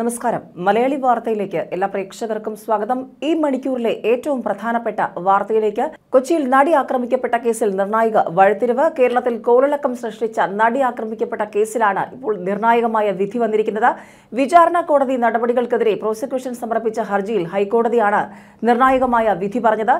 നമസ്കാരം മലയാളി വാർത്തയിലേക്ക് എല്ലാ പ്രേക്ഷകർക്കും സ്വാഗതം ഈ മണിക്കൂറിലെ ഏറ്റവും പ്രധാനപ്പെട്ട വാർത്തയിലേക്ക് കൊച്ചിയിൽ നടി ആക്രമിക്കപ്പെട്ട കേസിൽ നിർണായക വഴിത്തിരിവ് കേരളത്തിൽ കോളിളക്കം സൃഷ്ടിച്ച നടി ആക്രമിക്കപ്പെട്ട കേസിലാണ് ഇപ്പോൾ നിർണായകമായ വിധി വന്നിരിക്കുന്നത് വിചാരണ കോടതി നടപടികൾക്കെതിരെ പ്രോസിക്യൂഷൻ സമർപ്പിച്ച ഹർജിയിൽ ഹൈക്കോടതിയാണ് നിർണായകമായ വിധി പറഞ്ഞത്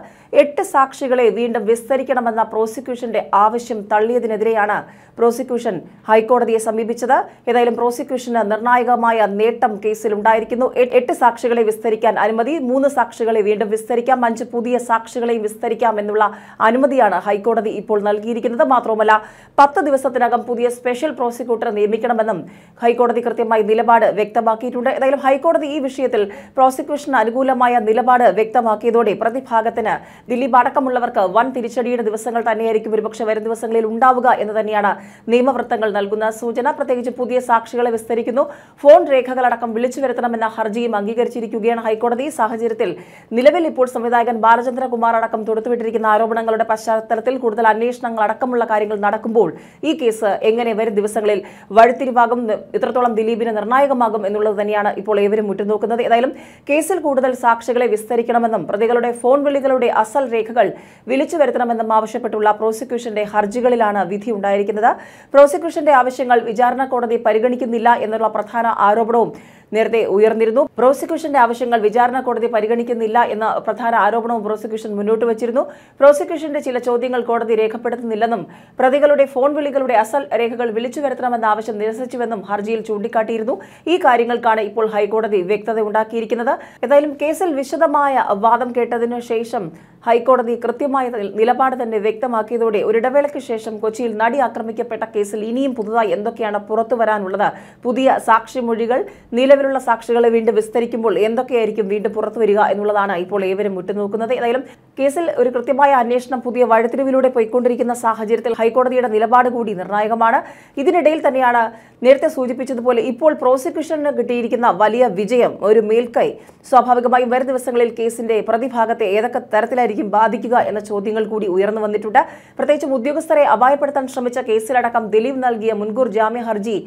എട്ട് സാക്ഷികളെ വീണ്ടും വിസ്തരിക്കണമെന്ന പ്രോസിക്യൂഷന്റെ ആവശ്യം തള്ളിയതിനെതിരെയാണ് പ്രോസിക്യൂഷൻ ഹൈക്കോടതിയെ സമീപിച്ചത് ഏതായാലും പ്രോസിക്യൂഷന് നിർണായകമായ നേട്ടം കേസിലുണ്ടായിരിക്കുന്നു എട്ട് സാക്ഷികളെ വിസ്തരിക്കാൻ അനുമതി മൂന്ന് സാക്ഷികളെ വീണ്ടും വിസ്തരിക്കാം അഞ്ച് പുതിയ സാക്ഷികളെയും വിസ്തരിക്കാം എന്നുള്ള അനുമതിയാണ് ഹൈക്കോടതി ഇപ്പോൾ നൽകിയിരിക്കുന്നത് മാത്രവുമല്ല പത്ത് ദിവസത്തിനകം പുതിയ സ്പെഷ്യൽ പ്രോസിക്യൂട്ടറെ നിയമിക്കണമെന്നും ഹൈക്കോടതി കൃത്യമായി നിലപാട് വ്യക്തമാക്കിയിട്ടുണ്ട് ഏതായാലും ഹൈക്കോടതി ഈ വിഷയത്തിൽ പ്രോസിക്യൂഷന് അനുകൂലമായ നിലപാട് വ്യക്തമാക്കിയതോടെ പ്രതിഭാഗത്തിന് ദിലീപ് അടക്കമുള്ളവർക്ക് വൻ തിരിച്ചടിയുടെ ദിവസങ്ങൾ തന്നെയായിരിക്കും ഒരുപക്ഷെ വരും ദിവസങ്ങളിൽ ഉണ്ടാവുക എന്ന് തന്നെയാണ് നിയമവൃത്തങ്ങൾ നൽകുന്ന സൂചന പ്രത്യേകിച്ച് പുതിയ സാക്ഷികളെ വിസ്തരിക്കുന്നു ഫോൺ രേഖകളടക്കം വിളിച്ചു വരുത്തണമെന്ന ഹർജിയും അംഗീകരിച്ചിരിക്കുകയാണ് ഹൈക്കോടതി സാഹചര്യത്തിൽ നിലവിൽ ഇപ്പോൾ സംവിധായകൻ ബാലചന്ദ്രകുമാർ അടക്കം തൊടുത്തുവിട്ടിരിക്കുന്ന ആരോപണങ്ങളുടെ പശ്ചാത്തലത്തിൽ കൂടുതൽ അന്വേഷണങ്ങൾ അടക്കമുള്ള കാര്യങ്ങൾ നടക്കുമ്പോൾ ഈ കേസ് എങ്ങനെ വരും ദിവസങ്ങളിൽ വഴിത്തിരിവാകും ഇത്രത്തോളം ദിലീപിന് നിർണായകമാകും എന്നുള്ളത് തന്നെയാണ് ഇപ്പോൾ ഏവരും ഉറ്റുനോക്കുന്നത് ഏതായാലും കേസിൽ കൂടുതൽ സാക്ഷികളെ വിസ്തരിക്കണമെന്നും പ്രതികളുടെ ഫോൺ വിളികളുടെ അസൽ രേഖകൾ വിളിച്ചു വരുത്തണമെന്നും ആവശ്യപ്പെട്ടുള്ള പ്രോസിക്യൂഷന്റെ ഹർജികളിലാണ് വിധി ഉണ്ടായിരിക്കുന്നത് പ്രോസിക്യൂഷന്റെ ആവശ്യങ്ങൾ വിചാരണ കോടതി പരിഗണിക്കുന്നില്ല എന്നുള്ള പ്രധാന ആരോപണവും നേരത്തെ ഉയർന്നിരുന്നു പ്രോസിക്യൂഷന്റെ ആവശ്യങ്ങൾ വിചാരണ കോടതി പരിഗണിക്കുന്നില്ല എന്ന പ്രധാന ആരോപണവും പ്രോസിക്യൂഷൻ മുന്നോട്ട് വച്ചിരുന്നു പ്രോസിക്യൂഷന്റെ ചില ചോദ്യങ്ങൾ കോടതി രേഖപ്പെടുത്തുന്നില്ലെന്നും പ്രതികളുടെ ഫോൺ വിളികളുടെ അസൽ രേഖകൾ വിളിച്ചു വരുത്തണമെന്ന ആവശ്യം നിരസിച്ചുവെന്നും ഹർജിയിൽ ചൂണ്ടിക്കാട്ടിയിരുന്നു ഈ കാര്യങ്ങൾക്കാണ് ഇപ്പോൾ ഹൈക്കോടതി വ്യക്തത ഉണ്ടാക്കിയിരിക്കുന്നത് ഏതായാലും കേസിൽ വിശദമായ വാദം കേട്ടതിനു ശേഷം ഹൈക്കോടതി കൃത്യമായ നിലപാട് തന്നെ വ്യക്തമാക്കിയതോടെ ഒരിടവേളയ്ക്ക് ശേഷം കൊച്ചിയിൽ നടി ആക്രമിക്കപ്പെട്ട കേസിൽ ഇനിയും പുതുതായി എന്തൊക്കെയാണ് പുറത്തു വരാനുള്ളത് പുതിയ സാക്ഷിമൊഴികൾ നിലവിൽ നിലവിലുള്ള സാക്ഷികളെ വീണ്ടും വിസ്തരിക്കുമ്പോൾ എന്തൊക്കെയായിരിക്കും വീണ്ടും പുറത്തു വരിക എന്നുള്ളതാണ് ഇപ്പോൾ ഏവരും വിട്ടുനോക്കുന്നത് ഏതായാലും കേസിൽ ഒരു കൃത്യമായ അന്വേഷണം പുതിയ വഴിത്തിരിവിലൂടെ പോയിക്കൊണ്ടിരിക്കുന്ന സാഹചര്യത്തിൽ ഹൈക്കോടതിയുടെ നിലപാട് കൂടി നിർണായകമാണ് ഇതിനിടയിൽ തന്നെയാണ് നേരത്തെ സൂചിപ്പിച്ചതുപോലെ ഇപ്പോൾ പ്രോസിക്യൂഷന് കിട്ടിയിരിക്കുന്ന വലിയ വിജയം ഒരു മേൽക്കൈ സ്വാഭാവികമായും വരും ദിവസങ്ങളിൽ കേസിന്റെ പ്രതിഭാഗത്തെ ഏതൊക്കെ തരത്തിലായിരിക്കും ബാധിക്കുക എന്ന ചോദ്യങ്ങൾ കൂടി ഉയർന്നു വന്നിട്ടുണ്ട് പ്രത്യേകിച്ചും ഉദ്യോഗസ്ഥരെ അപായപ്പെടുത്താൻ ശ്രമിച്ച കേസിലടക്കം ദിലീപ് നൽകിയ മുൻകൂർ ജാമ്യ ഹർജി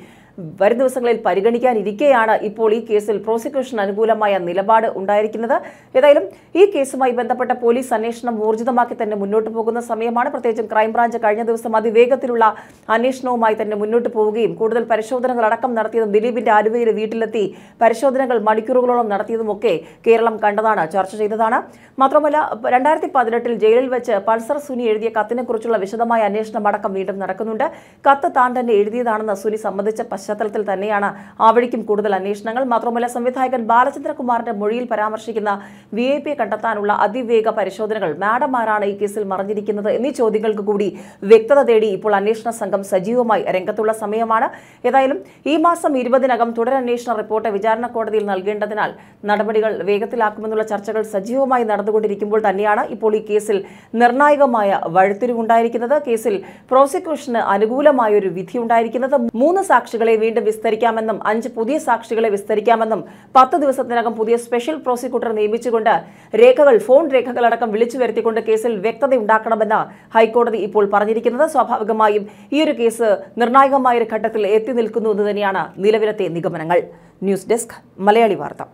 വരും ദിവസങ്ങളിൽ പരിഗണിക്കാനിരിക്കെയാണ് ഇപ്പോൾ ഈ കേസിൽ പ്രോസിക്യൂഷൻ അനുകൂലമായ നിലപാട് ഉണ്ടായിരിക്കുന്നത് ഏതായാലും ഈ കേസുമായി ബന്ധപ്പെട്ട പോലീസ് അന്വേഷണം ഊർജിതമാക്കി തന്നെ മുന്നോട്ട് പോകുന്ന സമയമാണ് പ്രത്യേകിച്ചും ക്രൈംബ്രാഞ്ച് കഴിഞ്ഞ ദിവസം അതിവേഗത്തിലുള്ള അന്വേഷണവുമായി തന്നെ മുന്നോട്ട് പോവുകയും കൂടുതൽ പരിശോധനകൾ അടക്കം നടത്തിയതും ദിലീപിന്റെ ആലുവയിലെ വീട്ടിലെത്തി പരിശോധനകൾ മണിക്കൂറുകളോളം ഒക്കെ കേരളം കണ്ടതാണ് ചർച്ച ചെയ്തതാണ് മാത്രമല്ല രണ്ടായിരത്തി പതിനെട്ടിൽ ജയിലിൽ വെച്ച് പൾസർ സുനി എഴുതിയ കത്തിനെക്കുറിച്ചുള്ള വിശദമായ അന്വേഷണം അടക്കം വീണ്ടും നടക്കുന്നുണ്ട് കത്ത് താൻ തന്നെ എഴുതിയതാണെന്ന് സുനി സംബന്ധിച്ച പശ്ചാത്തലത്തിൽ തന്നെയാണ് അവിടേക്കും കൂടുതൽ അന്വേഷണങ്ങൾ മാത്രമല്ല സംവിധായകൻ ബാലചന്ദ്രകുമാറിന്റെ മൊഴിയിൽ പരാമർശിക്കുന്ന വി ഐ പിയെ കണ്ടെത്താനുള്ള അതിവേഗ പരിശോധനകൾ മാഡമാരാണ് ഈ കേസിൽ മറിഞ്ഞിരിക്കുന്നത് എന്നീ ചോദ്യങ്ങൾക്ക് കൂടി വ്യക്തത തേടി ഇപ്പോൾ അന്വേഷണ സംഘം സജീവമായി രംഗത്തുള്ള സമയമാണ് ഏതായാലും ഈ മാസം ഇരുപതിനകം തുടരന്വേഷണ റിപ്പോർട്ട് വിചാരണ കോടതിയിൽ നൽകേണ്ടതിനാൽ നടപടികൾ വേഗത്തിലാക്കുമെന്നുള്ള ചർച്ചകൾ സജീവമായി നടന്നുകൊണ്ടിരിക്കുമ്പോൾ തന്നെയാണ് ഇപ്പോൾ ഈ കേസിൽ നിർണായകമായ വഴുത്തിരിവുണ്ടായിരിക്കുന്നത് കേസിൽ പ്രോസിക്യൂഷന് അനുകൂലമായ ഒരു വിധി ഉണ്ടായിരിക്കുന്നത് മൂന്ന് സാക്ഷികളെ വീണ്ടും വിസ്തരിക്കാമെന്നും അഞ്ച് പുതിയ സാക്ഷികളെ വിസ്തരിക്കാമെന്നും പത്ത് ദിവസത്തിനകം പുതിയ സ്പെഷ്യൽ പ്രോസിക്യൂട്ടർ നിയമിച്ചുകൊണ്ട് രേഖകൾ ഫോൺ രേഖകളടക്കം വിളിച്ചു വരുത്തിക്കൊണ്ട് കേസിൽ വ്യക്തതയുണ്ടാക്കണമെന്ന് ഹൈക്കോടതി ഇപ്പോൾ പറഞ്ഞിരിക്കുന്നത് സ്വാഭാവികമായും ഈ ഒരു കേസ് ഒരു ഘട്ടത്തിൽ എത്തി നിൽക്കുന്നു എന്ന് തന്നെയാണ് നിലവിലത്തെ നിഗമനങ്ങൾ ന്യൂസ് ഡെസ്ക് മലയാളി വാർത്ത